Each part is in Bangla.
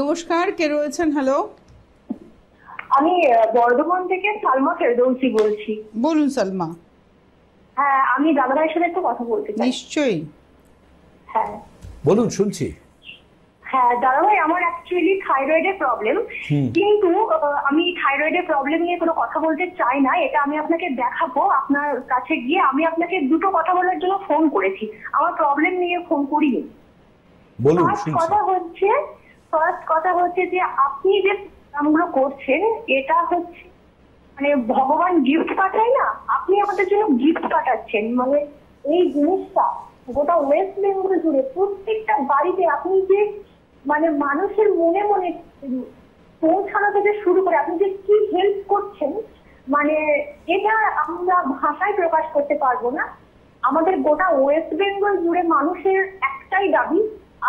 নমস্কার কে রয়েছেন হ্যালো আমি বর্ধমান থেকে সালমা ফেরদৌসি বলছি বলুন সালমা হ্যাঁ আমি দাদাভাইয়ের সাথে একটু কথা বলতে চাই নিশ্চয়ই হ্যাঁ বলুন শুনছি হ্যাঁ দাদাভাই আমার অ্যাকচুয়ালি থাইরয়েডের প্রবলেম কিন্তু আমি থাইরয়েডের প্রবলেম নিয়ে কোনো কথা বলতে চাই না এটা আমি আপনাকে দেখাবো আপনার কাছে গিয়ে আমি আপনাকে দুটো কথা বলার জন্য ফোন করেছি আমার প্রবলেম নিয়ে ফোন করিনি বলুন কথা হচ্ছে ফার্স্ট কথা হচ্ছে যে আপনি যে প্রোগ্রামগুলো করছেন এটা হচ্ছে মানে ভগবান গিফট পাঠায় না আপনি আমাদের জন্য গিফট পাঠাচ্ছেন মানে এই জিনিসটা গোটা ওয়েস্ট বেঙ্গল জুড়ে প্রত্যেকটা বাড়িতে আপনি যে মানে মানুষের মনে মনে পৌঁছানো থেকে শুরু করে আপনি যে কি হেল্প করছেন মানে এটা আমরা ভাষায় প্রকাশ করতে পারবো না আমাদের গোটা ওয়েস্ট বেঙ্গল জুড়ে মানুষের একটাই দাবি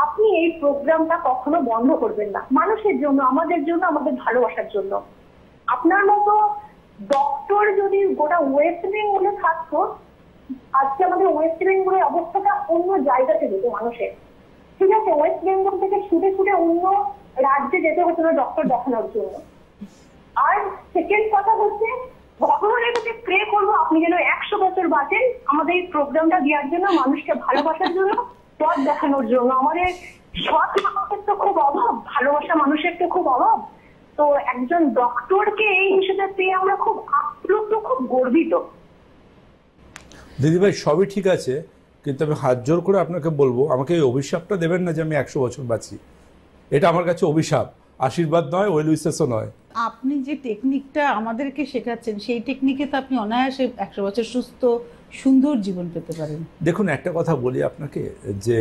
আপনি এই প্রোগ্রামটা কখনো বন্ধ করবেন না মানুষের জন্য আমাদের জন্য আমাদের ভালোবাসার জন্য আপনার মতো ডক্টর যদি গোটা ওয়েস্ট বেঙ্গলে থাকতো আজকে আমাদের ওয়েস্ট বেঙ্গলের অবস্থাটা অন্য জায়গাতে যেত মানুষের ঠিক আছে ওয়েস্ট বেঙ্গল থেকে ছুটে ছুটে অন্য রাজ্যে যেতে হতো না ডক্টর দেখানোর জন্য আর সেকেন্ড কথা হচ্ছে ভগবানের কাছে প্রে করবো আপনি যেন একশো বছর বাঁচেন আমাদের এই প্রোগ্রামটা দেওয়ার জন্য মানুষকে ভালোবাসার জন্য পথ দেখানোর জন্য আমাদের সৎ মানুষের তো খুব অভাব ভালোবাসা মানুষের তো খুব অভাব তো একজন ডক্টরকে এই হিসেবে পেয়ে আমরা খুব আপ্লুত খুব গর্বিত দিদিভাই সবই ঠিক আছে কিন্তু আমি হাত জোর করে আপনাকে বলবো আমাকে এই অভিশাপটা দেবেন না যে আমি একশো বছর বাঁচি এটা আমার কাছে অভিশাপ আশীর্বাদ নয় ওয়েল উইসেসও নয় আপনি যে টেকনিকটা আমাদেরকে শেখাচ্ছেন সেই টেকনিকে তো আপনি অনায়াসে একশো বছর সুস্থ সুন্দর জীবন পেতে পারেন দেখুন একটা কথা বলি আপনাকে যে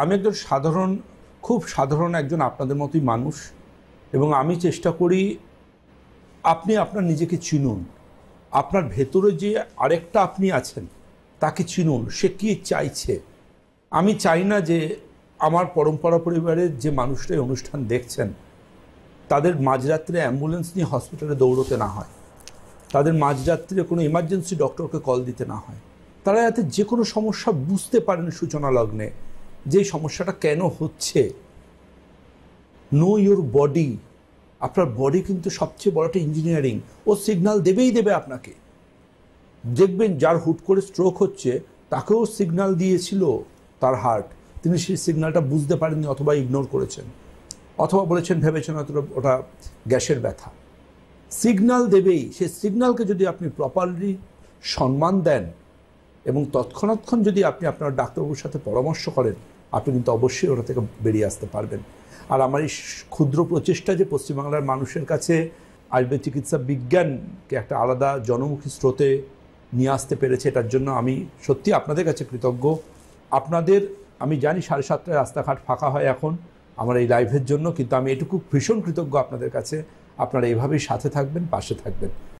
আমি একজন সাধারণ খুব সাধারণ একজন আপনাদের মতোই মানুষ এবং আমি চেষ্টা করি আপনি আপনার নিজেকে চিনুন আপনার ভেতরে যে আরেকটা আপনি আছেন তাকে চিনুন সে কী চাইছে আমি চাই না যে আমার পরম্পরা পরিবারের যে মানুষটাই অনুষ্ঠান দেখছেন তাদের মাঝরাত্রে অ্যাম্বুলেন্স নিয়ে হসপিটালে দৌড়তে না হয় তাদের মাঝযাত্রীরা কোনো ইমার্জেন্সি ডক্টরকে কল দিতে না হয় তারা যাতে যে কোনো সমস্যা বুঝতে পারেন সূচনা লগ্নে যে সমস্যাটা কেন হচ্ছে নো ইয়োর বডি আপনার বডি কিন্তু সবচেয়ে বড় একটা ইঞ্জিনিয়ারিং ও সিগনাল দেবেই দেবে আপনাকে দেখবেন যার হুট করে স্ট্রোক হচ্ছে তাকেও সিগনাল দিয়েছিল তার হার্ট তিনি সেই সিগনালটা বুঝতে পারেননি অথবা ইগনোর করেছেন অথবা বলেছেন ভেবেছেন অথবা ওটা গ্যাসের ব্যথা সিগনাল দেবেই সে সিগনালকে যদি আপনি প্রপারলি সম্মান দেন এবং তৎক্ষণাৎক্ষণ যদি আপনি আপনার ডাক্তারবাবুর সাথে পরামর্শ করেন আপনি কিন্তু অবশ্যই ওটা থেকে বেরিয়ে আসতে পারবেন আর আমার এই ক্ষুদ্র প্রচেষ্টা যে পশ্চিমবাংলার মানুষের কাছে আয়ুর্বেদ চিকিৎসা বিজ্ঞানকে একটা আলাদা জনমুখী স্রোতে নিয়ে আসতে পেরেছে এটার জন্য আমি সত্যি আপনাদের কাছে কৃতজ্ঞ আপনাদের আমি জানি সাড়ে সাতটায় রাস্তাঘাট ফাঁকা হয় এখন আমার এই লাইভের জন্য কিন্তু আমি এটুকু ভীষণ কৃতজ্ঞ আপনাদের কাছে আপনারা এভাবেই সাথে থাকবেন পাশে থাকবেন